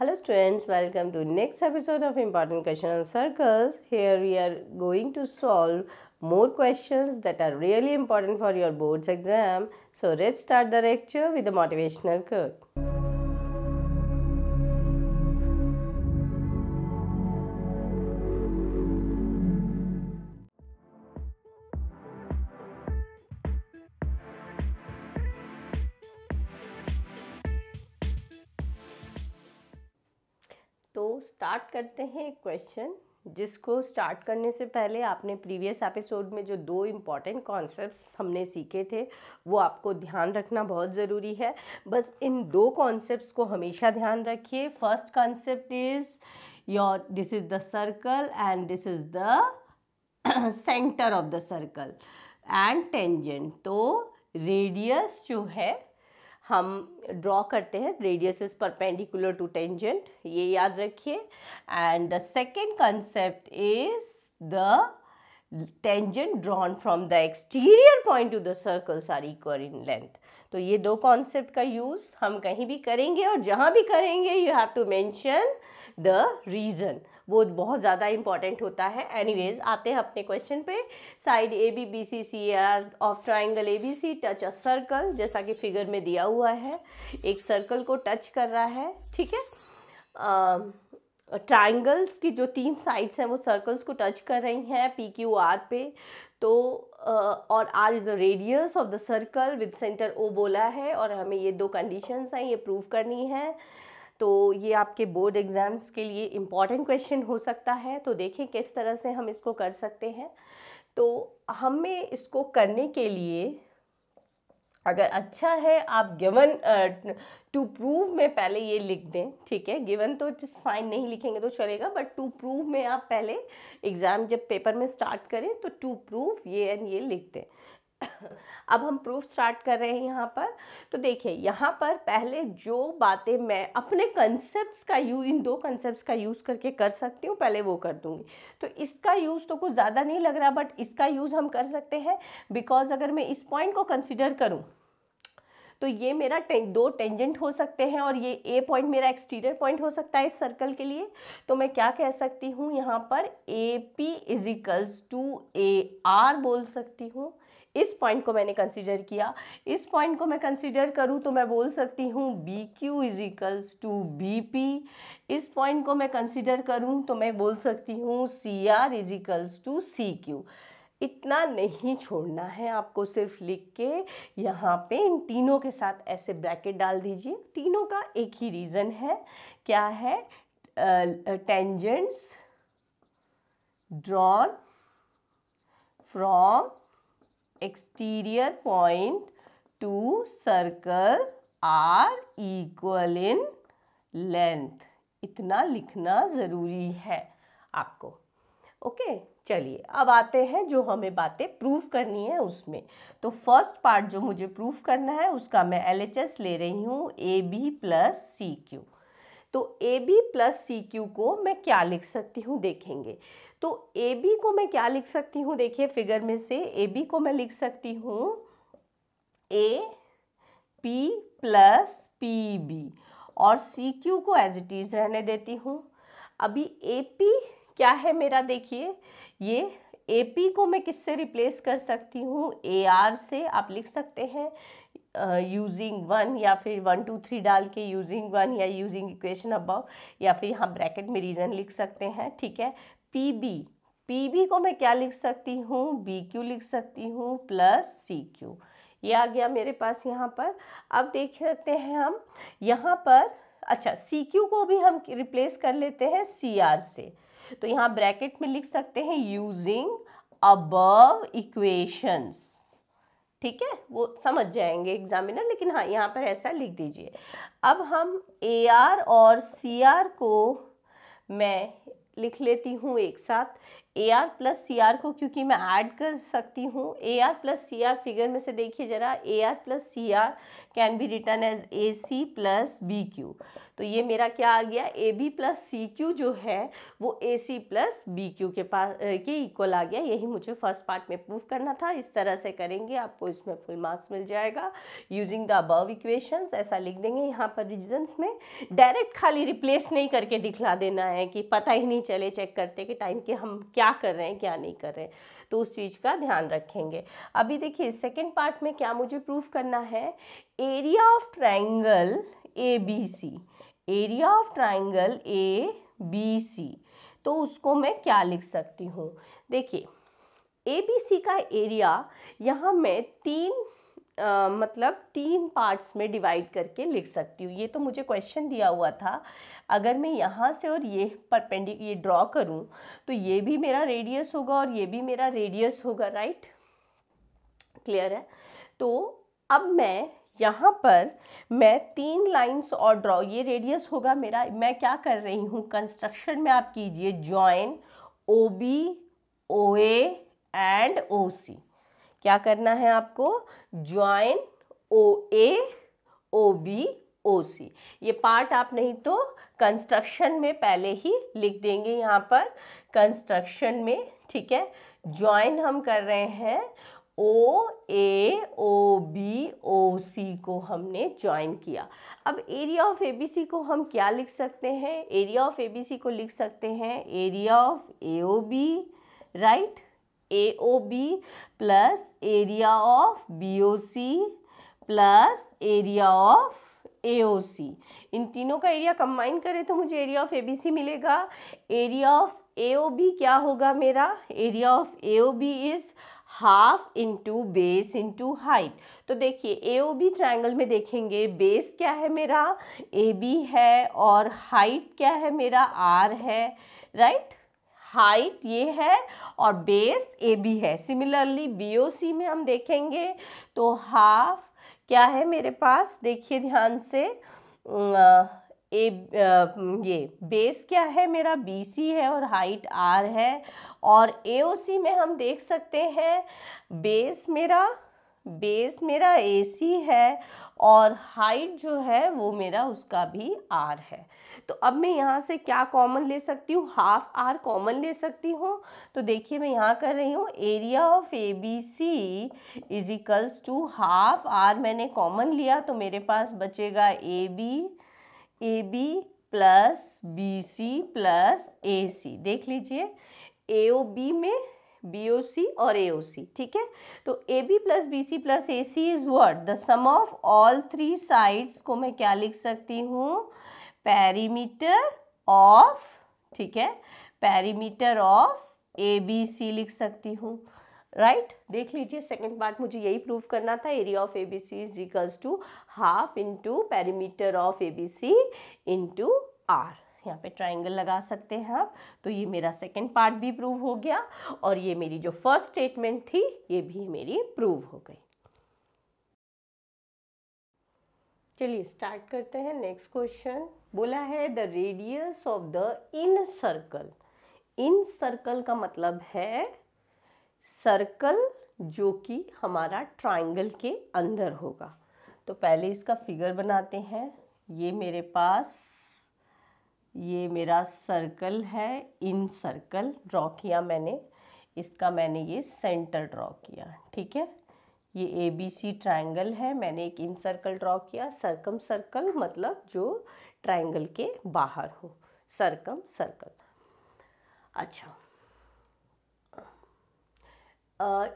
Hello students, welcome to next episode of Important Question on Circles. Here we are going to solve more questions that are really important for your boards exam. So let's start the lecture with a motivational quote. Start करते हैं एक question जिसको start करने से पहले आपने previous episode में जो दो इम्पॉर्टेंट कॉन्सेप्ट हमने सीखे थे वो आपको ध्यान रखना बहुत ज़रूरी है बस इन दो कॉन्सेप्ट्स को हमेशा ध्यान रखिए first concept is your this is the circle and this is the centre of the circle and tangent तो रेडियस जो है हम ड्रॉ करते हैं radius is perpendicular to tangent ये याद रखिए and the second concept is the tangent drawn from the exterior point to the circles are equal in length तो ये दो कॉन्सेप्ट का यूज़ हम कहीं भी करेंगे और जहाँ भी करेंगे you have to mention the reason वो बहुत ज़्यादा इंपॉर्टेंट होता है एनीवेज आते हैं अपने क्वेश्चन पे side A B B C C R of triangle A B C touch a circle जैसा कि फिगर में दिया हुआ है एक सर्कल को टच कर रहा है ठीक है ट्राइंगल्स um, uh, की जो तीन साइड्स हैं वो सर्कल्स को टच कर रही हैं पी क्यू आर पे तो uh, और R is the radius of the circle with centre O बोला है और हमें ये दो कंडीशंस हैं ये प्रूव करनी है तो ये आपके बोर्ड एग्ज़ाम्स के लिए इम्पॉर्टेंट क्वेश्चन हो सकता है तो देखें किस तरह से हम इसको कर सकते हैं तो हमें इसको करने के लिए अगर अच्छा है आप गिवन टू प्रूव में पहले ये लिख दें ठीक है गिवन तो जस्ट फाइन नहीं लिखेंगे तो चलेगा बट टू प्रूव में आप पहले एग्ज़ाम जब पेपर में स्टार्ट करें तो टू प्रूव ये एंड ये लिख दें अब हम प्रूफ स्टार्ट कर रहे हैं यहाँ पर तो देखिए यहाँ पर पहले जो बातें मैं अपने कंसेप्ट्स का यूज इन दो कंसेप्ट्स का यूज़ करके कर सकती हूँ पहले वो कर दूँगी तो इसका यूज़ तो कुछ ज़्यादा नहीं लग रहा बट इसका यूज़ हम कर सकते हैं बिकॉज अगर मैं इस पॉइंट को कंसिडर करूँ तो ये मेरा टें, दो टेंजेंट हो सकते हैं और ये ए पॉइंट मेरा एक्सटीरियर पॉइंट हो सकता है इस सर्कल के लिए तो मैं क्या कह सकती हूँ यहाँ पर A P is equals to A R बोल सकती हूँ इस पॉइंट को मैंने कंसिडर किया इस पॉइंट को मैं कंसिडर करूँ तो मैं बोल सकती हूँ B Q is equals to B P इस पॉइंट को मैं कंसिडर करूँ तो मैं बोल सकती हूँ C R is equals to C Q इतना नहीं छोड़ना है आपको सिर्फ लिख के यहाँ पे इन तीनों के साथ ऐसे ब्रैकेट डाल दीजिए तीनों का एक ही रीज़न है क्या है tangents drawn from exterior point to circle are equal in length इतना लिखना ज़रूरी है आपको ओके चलिए अब आते हैं जो हमें बातें प्रूफ करनी है उसमें तो फर्स्ट पार्ट जो मुझे प्रूफ करना है उसका मैं एल ले रही हूँ A B plus C Q तो A B plus C Q को मैं क्या लिख सकती हूँ देखेंगे तो ए बी को मैं क्या लिख सकती हूँ देखिए फिगर में से ए बी को मैं लिख सकती हूँ A P plus P B और सी क्यू को एज इट इज़ रहने देती हूँ अभी ए पी क्या है मेरा देखिए ये ए पी को मैं किससे रिप्लेस कर सकती हूँ ए आर से आप लिख सकते हैं यूजिंग uh, वन या फिर वन टू थ्री डाल के यूजिंग वन या यूजिंग इक्वेशन अबव या फिर यहाँ ब्रैकेट में रीज़न लिख सकते हैं ठीक है पी बी पी बी को मैं क्या लिख सकती हूँ बी क्यू लिख सकती हूँ प्लस सी क्यू ये आ गया मेरे पास यहाँ पर अब देख सकते हैं हम यहाँ पर अच्छा सी क्यू को भी हम रिप्लेस कर लेते हैं सी आर से तो यहाँ ब्रैकेट में लिख सकते हैं यूजिंग अबव इक्वेशंस ठीक है वो समझ जाएंगे एग्जामिनर लेकिन हाँ यहाँ पर ऐसा लिख दीजिए अब हम ए आर और सी आर को मैं लिख लेती हूँ एक साथ A R plus C R को क्योंकि मैं ऐड कर सकती हूँ A R plus C R figure में से देखिए ज़रा A R plus C R can be written as A C plus B Q तो ये मेरा क्या आ गया A B plus C Q जो है वो A C plus B Q के पास के इक्वल आ गया यही मुझे फर्स्ट पार्ट में प्रूव करना था इस तरह से करेंगे आपको इसमें फुल मार्क्स मिल जाएगा यूजिंग द अबव इक्वेशन ऐसा लिख देंगे यहाँ पर रीजन्स में डायरेक्ट खाली रिप्लेस नहीं करके दिखला देना है कि पता ही नहीं चले चेक करते कि टाइम के हम क्या क्या कर रहे हैं क्या नहीं कर रहे हैं तो उस चीज़ का ध्यान रखेंगे अभी देखिए सेकेंड पार्ट में क्या मुझे प्रूफ करना है area of triangle A B C area of triangle A B C तो उसको मैं क्या लिख सकती हूँ देखिए ए बी सी का एरिया यहाँ मैं तीन आ, मतलब तीन पार्ट्स में डिवाइड करके लिख सकती हूँ ये तो मुझे क्वेश्चन दिया हुआ था अगर मैं यहाँ से और ये परपेंडिक ये ड्रॉ करूँ तो ये भी मेरा रेडियस होगा और ये भी मेरा रेडियस होगा राइट क्लियर है तो अब मैं यहाँ पर मैं तीन लाइंस और ड्रॉ ये रेडियस होगा मेरा मैं क्या कर रही हूँ कंस्ट्रक्शन में आप कीजिए join O B O A and O C क्या करना है आपको ज्वाइन ओ ए ओ बी ओ सी ये पार्ट आप नहीं तो कंस्ट्रक्शन में पहले ही लिख देंगे यहाँ पर कंस्ट्रक्शन में ठीक है ज्वाइन हम कर रहे हैं ओ ए ओ बी ओ सी को हमने ज्वाइन किया अब area of A B C को हम क्या लिख सकते हैं area of A B C को लिख सकते हैं area of A O B right A O B plus area of B O C plus area of A O C इन तीनों का एरिया कंबाइन करें तो मुझे area of A B C मिलेगा area of A O B क्या होगा मेरा area of A O B is half into base into height तो देखिए ए ओ बी ट्राइंगल में देखेंगे बेस क्या है मेरा ए बी है और हाइट क्या है मेरा आर है राइट हाइट ये है और बेस ए बी है सिमिलरली बी ओ सी में हम देखेंगे तो हाफ क्या है मेरे पास देखिए ध्यान से ए ये बेस क्या है मेरा बी सी है और हाइट आर है और ए ओ सी में हम देख सकते हैं बेस मेरा बेस मेरा ए सी है और हाइट जो है वो मेरा उसका भी आर है तो अब मैं यहाँ से क्या कॉमन ले सकती हूँ हाफ आर कॉमन ले सकती हूँ तो देखिए मैं यहाँ कर रही हूँ area of A B C is equals to half R मैंने कॉमन लिया तो मेरे पास बचेगा A B A B plus B C plus A C देख लीजिए ए ओ बी में बी ओ सी और ए ओ सी ठीक है तो A B plus B C plus A C is word the sum of all three sides को मैं क्या लिख सकती हूँ पैरीमीटर ऑफ ठीक है perimeter of A B C लिख सकती हूँ राइट right? देख लीजिए सेकंड पार्ट मुझे यही प्रूव करना था area of A B C is equals to half into perimeter of A B C into r यहाँ पे ट्राइंगल लगा सकते हैं आप तो ये मेरा सेकंड पार्ट भी प्रूव हो गया और ये मेरी जो फर्स्ट स्टेटमेंट थी ये भी मेरी प्रूव हो गई चलिए स्टार्ट करते हैं नेक्स्ट क्वेश्चन बोला है the radius of the incircle incircle का मतलब है सर्कल जो कि हमारा ट्राइंगल के अंदर होगा तो पहले इसका फिगर बनाते हैं ये मेरे पास ये मेरा सर्कल है इन सर्कल ड्रॉ किया मैंने इसका मैंने ये सेंटर ड्रॉ किया ठीक है ये ए बी सी ट्राइंगल है मैंने एक इन सर्कल ड्रॉ किया सर्कम सर्कल मतलब जो ट्राइंगल के बाहर हो सर्कम सर्कल अच्छा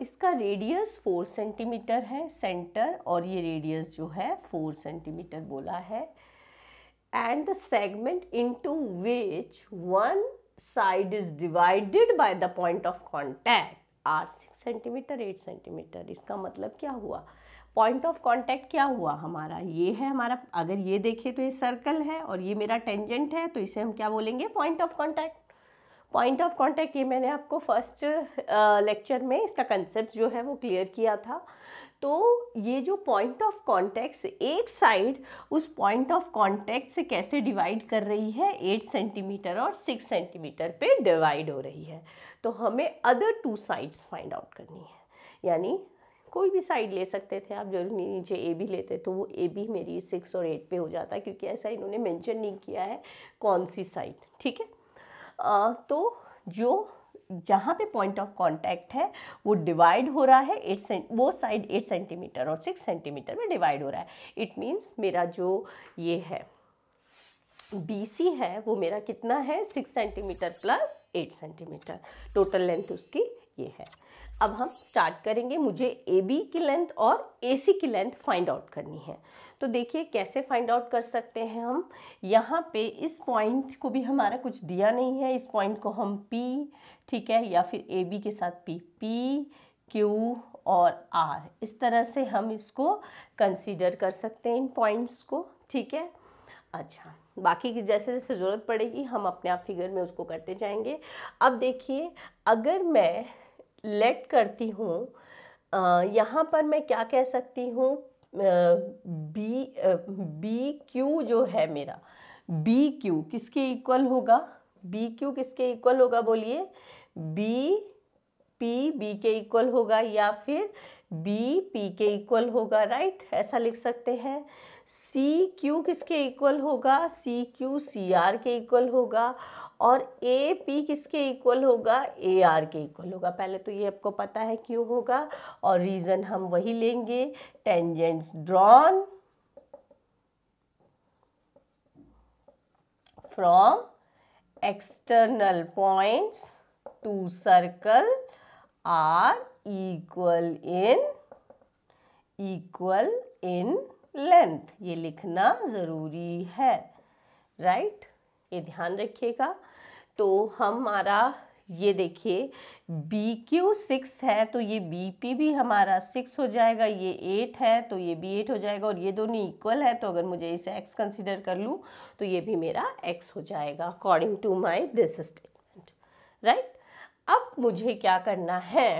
इसका रेडियस फोर सेंटीमीटर है सेंटर और ये रेडियस जो है फोर सेंटीमीटर बोला है and the segment into which one side is divided by the point of contact are six centimetre eight centimetre इसका मतलब क्या हुआ पॉइंट ऑफ कांटेक्ट क्या हुआ हमारा ये है हमारा अगर ये देखे तो ये सर्कल है और ये मेरा टेंजेंट है तो इसे हम क्या बोलेंगे point of contact point of contact ये मैंने आपको फर्स्ट लेक्चर में इसका कंसेप्ट जो है वो क्लियर किया था तो ये जो पॉइंट ऑफ कॉन्टैक्ट एक साइड उस पॉइंट ऑफ कॉन्टैक्ट से कैसे डिवाइड कर रही है एट सेंटीमीटर और सिक्स सेंटीमीटर पे डिवाइड हो रही है तो हमें other two sides find out करनी है यानी कोई भी साइड ले सकते थे आप जो नीचे ए बी लेते तो वो ए बी मेरी सिक्स और एट पे हो जाता क्योंकि ऐसा इन्होंने मेंशन नहीं किया है कौन सी साइड ठीक है आ, तो जो जहाँ पे पॉइंट ऑफ कांटेक्ट है वो डिवाइड हो रहा है एट सेंट वो साइड एट सेंटीमीटर और सिक्स सेंटीमीटर में डिवाइड हो रहा है इट मीन्स मेरा जो ये है बी सी है वो मेरा कितना है six centimetre plus eight centimetre total length उसकी ये है अब हम स्टार्ट करेंगे मुझे ए बी की लेंथ और ए सी की लेंथ फाइंड आउट करनी है तो देखिए कैसे फाइंड आउट कर सकते हैं हम यहाँ पे इस पॉइंट को भी हमारा कुछ दिया नहीं है इस पॉइंट को हम पी ठीक है या फिर ए बी के साथ पी पी क्यू और आर इस तरह से हम इसको कंसीडर कर सकते हैं इन पॉइंट्स को ठीक है अच्छा बाकी की जैसे जैसे ज़रूरत पड़ेगी हम अपने आप फिगर में उसको करते जाएंगे अब देखिए अगर मैं लेट करती हूँ यहाँ पर मैं क्या कह सकती हूँ बी बी क्यू जो है मेरा बी क्यू किसके इक्वल होगा बी क्यू किसके इक्वल होगा बोलिए बी पी बी के इक्वल होगा या फिर बी पी के इक्वल होगा राइट ऐसा लिख सकते हैं सी क्यू किसके इक्वल होगा सी क्यू सी आर के इक्वल होगा और ए पी किसके इक्वल होगा ए आर के इक्वल होगा पहले तो ये आपको पता है क्यों होगा और रीज़न हम वही लेंगे tangents drawn from external points to circle are equal in equal in length ये लिखना ज़रूरी है राइट ये ध्यान रखिएगा तो हमारा ये देखिए बी क्यू सिक्स है तो ये बी पी भी हमारा सिक्स हो जाएगा ये एट है तो ये भी एट हो जाएगा और ये दोनों इक्वल है तो अगर मुझे इसे एक्स कंसिडर कर लूँ तो ये भी मेरा एक्स हो जाएगा according to my this statement right अब मुझे क्या करना है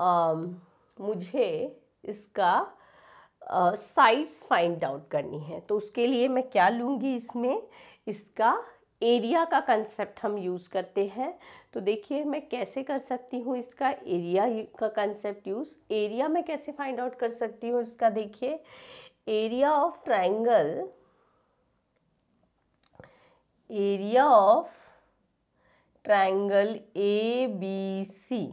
आ, मुझे इसका साइड्स फाइंड आउट करनी है तो उसके लिए मैं क्या लूँगी इसमें इसका एरिया का कंसेप्ट हम यूज़ करते हैं तो देखिए मैं कैसे कर सकती हूँ इसका एरिया का कंसेप्ट यूज़ एरिया मैं कैसे फाइंड आउट कर सकती हूँ इसका देखिए area of triangle area of triangle A B C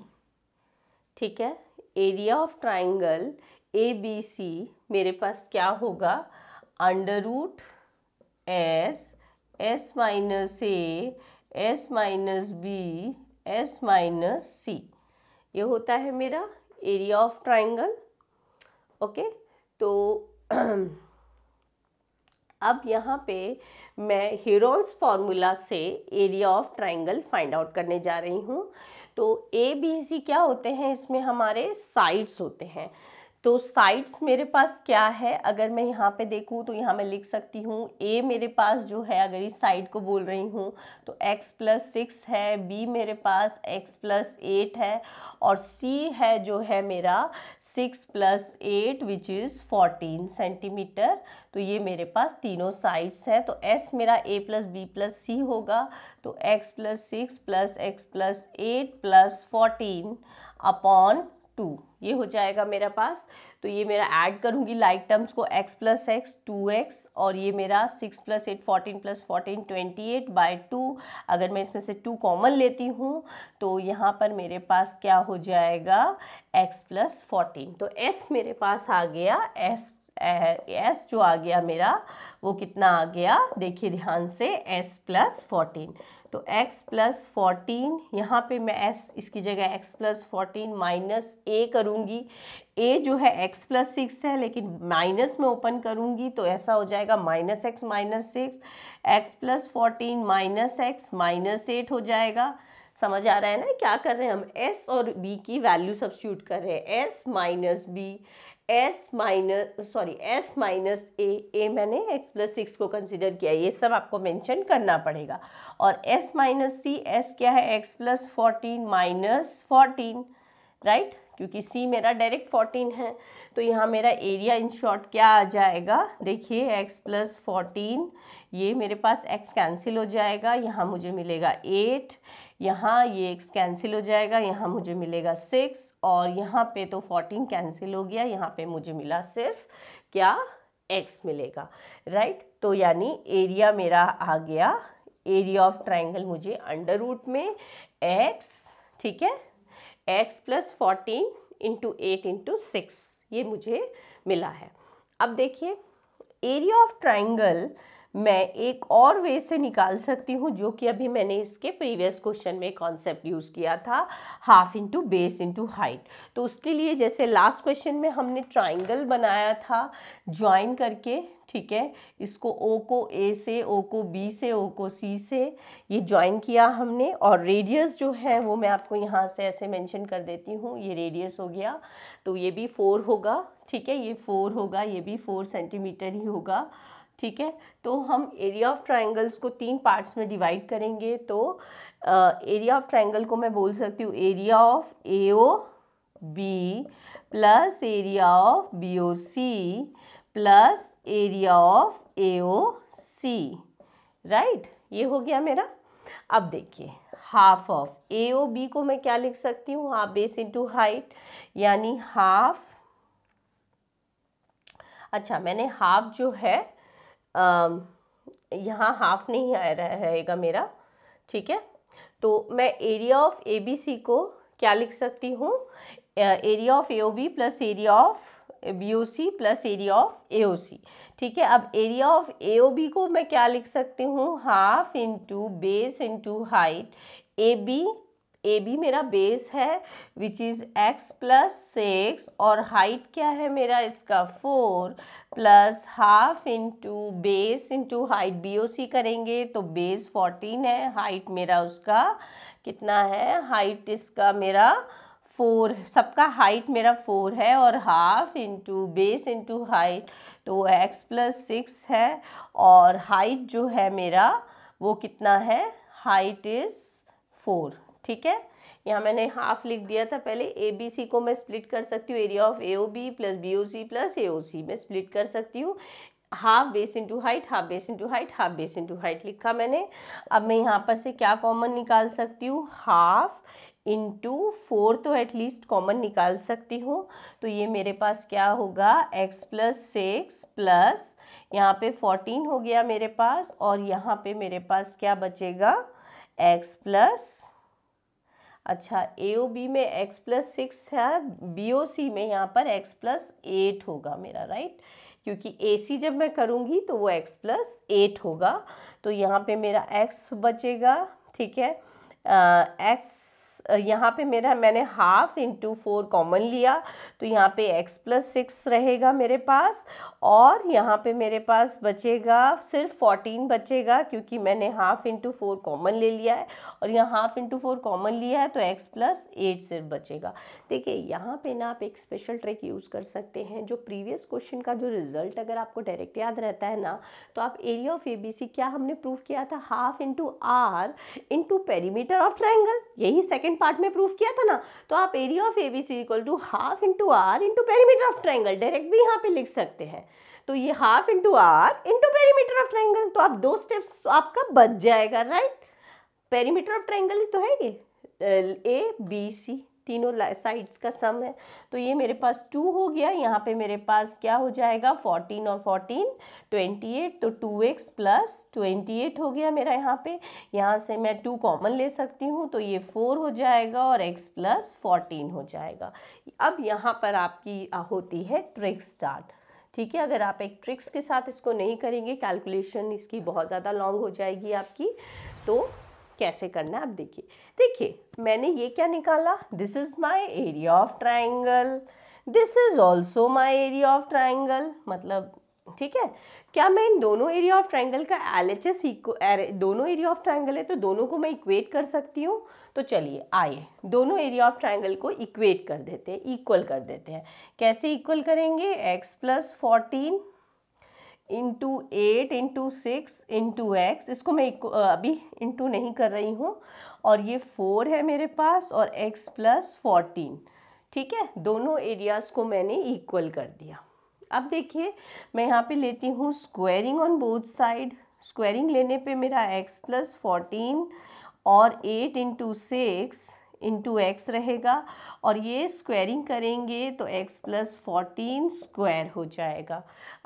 ठीक है area of triangle A B C मेरे पास क्या होगा under root s s minus a s minus b s minus c ये होता है मेरा एरिया ऑफ ट्राइंगल ओके तो अब यहाँ पे मैं हीरोन्स फॉर्मूला से area of triangle find out करने जा रही हूँ तो ए बी सी क्या होते हैं इसमें हमारे साइड्स होते हैं तो साइड्स मेरे पास क्या है अगर मैं यहाँ पे देखूँ तो यहाँ मैं लिख सकती हूँ ए मेरे पास जो है अगर इस साइड को बोल रही हूँ तो x प्लस सिक्स है बी मेरे पास x प्लस एट है और सी है जो है मेरा six plus eight which is fourteen centimetre तो ये मेरे पास तीनों साइड्स हैं तो s मेरा a plus b plus c होगा तो x plus six plus x plus eight plus fourteen upon two ये हो जाएगा मेरा पास तो ये मेरा ऐड करूँगी लाइक टर्म्स को x plus x two x और ये मेरा six plus eight fourteen plus fourteen twenty eight by two अगर मैं इसमें से टू कॉमन लेती हूँ तो यहाँ पर मेरे पास क्या हो जाएगा एक्स प्लस फोर्टीन तो एस मेरे पास आ गया एस एस जो आ गया मेरा वो कितना आ गया देखिए ध्यान से एस प्लस फोर्टीन तो x प्लस फोर्टीन यहाँ पर मैं s इसकी जगह x plus fourteen minus a करूँगी ए जो है x प्लस सिक्स है लेकिन माइनस में ओपन करूँगी तो ऐसा हो जाएगा minus x minus six x plus fourteen minus x minus eight हो जाएगा समझ आ रहा है ना क्या कर रहे हैं हम s और b की वैल्यू सब्सिट्यूट कर रहे हैं s minus b s minus sorry s minus a a मैंने एक्स प्लस सिक्स को कंसिडर किया ये सब आपको मेंशन करना पड़ेगा और एस माइनस सी एस क्या है x plus fourteen minus fourteen right क्योंकि सी मेरा डायरेक्ट फोर्टीन है तो यहाँ मेरा एरिया इन शॉर्ट क्या आ जाएगा देखिए एक्स प्लस फोर्टीन ये मेरे पास एक्स कैंसिल हो जाएगा यहाँ मुझे मिलेगा एट यहाँ ये एक्स कैंसिल हो जाएगा यहाँ मुझे मिलेगा सिक्स और यहाँ पे तो फोर्टीन कैंसिल हो गया यहाँ पे मुझे मिला सिर्फ क्या एक्स मिलेगा राइट तो यानी एरिया मेरा आ गया एरिया ऑफ ट्राइंगल मुझे अंडर रूट में एक्स ठीक है x plus fourteen into eight into six ये मुझे मिला है अब देखिए एरिया ऑफ ट्राइंगल मैं एक और वे से निकाल सकती हूँ जो कि अभी मैंने इसके प्रीवियस क्वेश्चन में कॉन्सेप्ट यूज़ किया था half into base into height तो उसके लिए जैसे लास्ट क्वेश्चन में हमने ट्राइंगल बनाया था ज्वाइन करके ठीक है इसको ओ को ए से ओ को बी से ओ को सी से ये ज्वाइन किया हमने और रेडियस जो है वो मैं आपको यहाँ से ऐसे मेंशन कर देती हूँ ये रेडियस हो गया तो ये भी फोर होगा ठीक है ये फोर होगा ये भी फोर सेंटीमीटर ही होगा ठीक है तो हम एरिया ऑफ ट्राइंगल्स को तीन पार्ट्स में डिवाइड करेंगे तो एरिया ऑफ ट्राइंगल को मैं बोल सकती हूँ area of A O B plus area of B O C plus area of A O C right ये हो गया मेरा अब देखिए half of A O B को मैं क्या लिख सकती हूँ हाफ बेस इंटू हाइट यानी हाफ अच्छा मैंने हाफ जो है यहाँ हाफ नहीं आ रहा रहेगा मेरा ठीक है तो मैं area of A B C को क्या लिख सकती हूँ area of A O B plus area of B O C plus area of A O C ठीक है अब area of A O B को मैं क्या लिख सकती हूँ half into base into height A B A B मेरा बेस है which is x plus six और हाइट क्या है मेरा इसका four plus half into base into height B O C करेंगे तो बेस फोर्टीन है हाइट मेरा उसका कितना है हाइट इसका मेरा फोर सबका हाइट मेरा फोर है और half into base into height तो एक्स प्लस सिक्स है और हाइट जो है मेरा वो कितना है हाइट इज़ फोर ठीक है यहाँ मैंने हाफ लिख दिया था पहले ए बी सी को मैं स्प्लिट कर सकती हूँ area of A O B plus B O C plus A O C में स्प्लिट कर सकती हूँ half base into height half base into height half base into height लिखा मैंने अब मैं यहाँ पर से क्या कॉमन निकाल सकती हूँ हाफ इंटू फोर तो एटलीस्ट कॉमन निकाल सकती हूँ तो ये मेरे पास क्या होगा एक्स प्लस सिक्स प्लस यहाँ पे फोर्टीन हो गया मेरे पास और यहाँ पे मेरे पास क्या बचेगा एक्स प्लस अच्छा ए ओ बी में एक्स प्लस सिक्स है बी ओ सी में यहाँ पर एक्स प्लस एट होगा मेरा राइट क्योंकि ए सी जब मैं करूँगी तो वो एक्स प्लस एट होगा तो यहाँ पे मेरा एक्स बचेगा ठीक है एक्स यहाँ पे मेरा मैंने हाफ इंटू फोर कॉमन लिया तो यहाँ पे एक्स प्लस सिक्स रहेगा मेरे पास और यहाँ पे मेरे पास बचेगा सिर्फ फोर्टीन बचेगा क्योंकि मैंने हाफ इंटू फोर कॉमन ले लिया है और यहाँ हाफ इंटू फोर कॉमन लिया है तो एक्स प्लस एट सिर्फ बचेगा देखिए यहाँ पे ना आप एक स्पेशल ट्रिक यूज़ कर सकते हैं जो प्रीवियस क्वेश्चन का जो रिजल्ट अगर आपको डायरेक्ट याद रहता है ना तो आप एरिया ऑफ ए क्या हमने प्रूव किया था half into r into perimeter diameter of triangle यही सेकंड पार्ट में प्रूव किया था ना तो आप area of A B C equal to half into r into perimeter of triangle direct भी यहाँ पे लिख सकते हैं तो ये half into r into perimeter of triangle तो आप दो स्टेप्स आपका बच जाएगा राइट पेरीमीटर ऑफ ट्राइंगल ही तो है ये ए बी सी तीनों साइड्स का सम है तो ये मेरे पास टू हो गया यहाँ पे मेरे पास क्या हो जाएगा फोर्टीन और फोर्टीन ट्वेंटी एट तो two x plus twenty eight हो गया मेरा यहाँ पे यहाँ से मैं टू कॉमन ले सकती हूँ तो ये फोर हो जाएगा और एक्स प्लस फोर्टीन हो जाएगा अब यहाँ पर आपकी होती है ट्रिक स्टार्ट ठीक है अगर आप एक ट्रिक्स के साथ इसको नहीं करेंगे कैलकुलेशन इसकी बहुत ज़्यादा लॉन्ग हो जाएगी आपकी तो कैसे करना है आप देखिए देखिए मैंने ये क्या निकाला this is my area of triangle this is also my area of triangle मतलब ठीक है क्या मैं इन दोनों एरिया ऑफ ट्राइंगल का एल एच एस दोनों एरिया ऑफ ट्राइंगल है तो दोनों को मैं इक्वेट कर सकती हूँ तो चलिए आइए दोनों एरिया ऑफ ट्राइंगल को इक्वेट कर देते हैं इक्वल कर देते हैं कैसे इक्वल करेंगे x plus fourteen into eight into six into x इसको मैं अभी इंटू नहीं कर रही हूँ और ये फोर है मेरे पास और एक्स प्लस फोर्टीन ठीक है दोनों एरियाज़ को मैंने इक्वल कर दिया अब देखिए मैं यहाँ पे लेती हूँ squaring on both side squaring लेने पे मेरा एक्स प्लस फोर्टीन और eight into six into x रहेगा और ये स्क्वायरिंग करेंगे तो एक्स प्लस फोर्टीन स्क्वायर हो जाएगा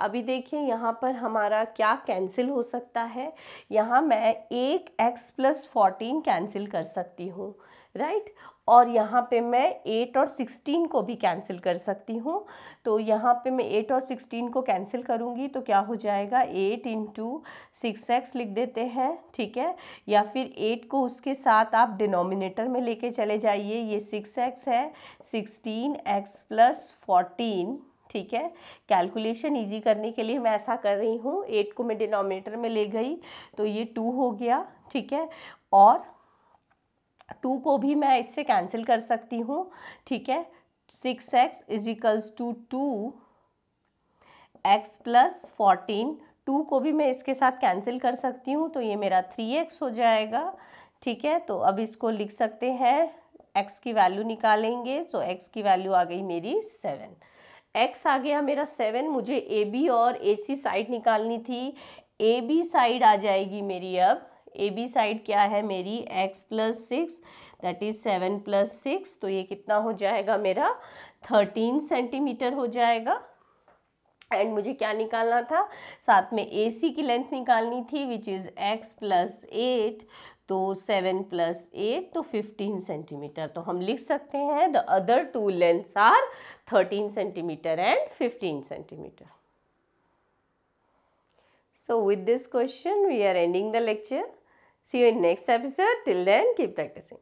अभी देखिए यहाँ पर हमारा क्या कैंसिल हो सकता है यहाँ मैं एक एक्स प्लस फोर्टीन कैंसिल कर सकती हूँ राइट right? और यहाँ पे मैं एट और सिक्सटीन को भी कैंसिल कर सकती हूँ तो यहाँ पे मैं एट और सिक्सटीन को कैंसिल करूँगी तो क्या हो जाएगा एट इंटू सिक्स एक्स लिख देते हैं ठीक है या फिर एट को उसके साथ आप डिनोमिनेटर में लेके चले जाइए ये सिक्स एक्स है सिक्सटीन एक्स प्लस फोर्टीन ठीक है कैलकुलेशन इजी करने के लिए मैं ऐसा कर रही हूँ एट को मैं डिनोमिनेटर में ले गई तो ये टू हो गया ठीक है और टू को भी मैं इससे कैंसिल कर सकती हूँ ठीक है six x equals to two x plus fourteen two को भी मैं इसके साथ कैंसिल कर सकती हूँ तो ये मेरा थ्री एक्स हो जाएगा ठीक है तो अब इसको लिख सकते हैं एक्स की वैल्यू निकालेंगे तो एक्स की वैल्यू आ गई मेरी सेवन एक्स आ गया मेरा सेवन मुझे ए बी और ए सी साइड निकालनी थी ए बी साइड आ जाएगी मेरी अब ए बी साइड क्या है मेरी x plus six that is seven plus six तो ये कितना हो जाएगा मेरा थर्टीन सेंटीमीटर हो जाएगा एंड मुझे क्या निकालना था साथ में ए सी की लेंथ निकालनी थी which is x plus eight तो सेवन प्लस एट तो फिफ्टीन सेंटीमीटर तो हम लिख सकते हैं the other two lengths are thirteen centimetre and fifteen centimetre So with this question, we are ending the lecture. See you in next episode. Till then, keep practicing.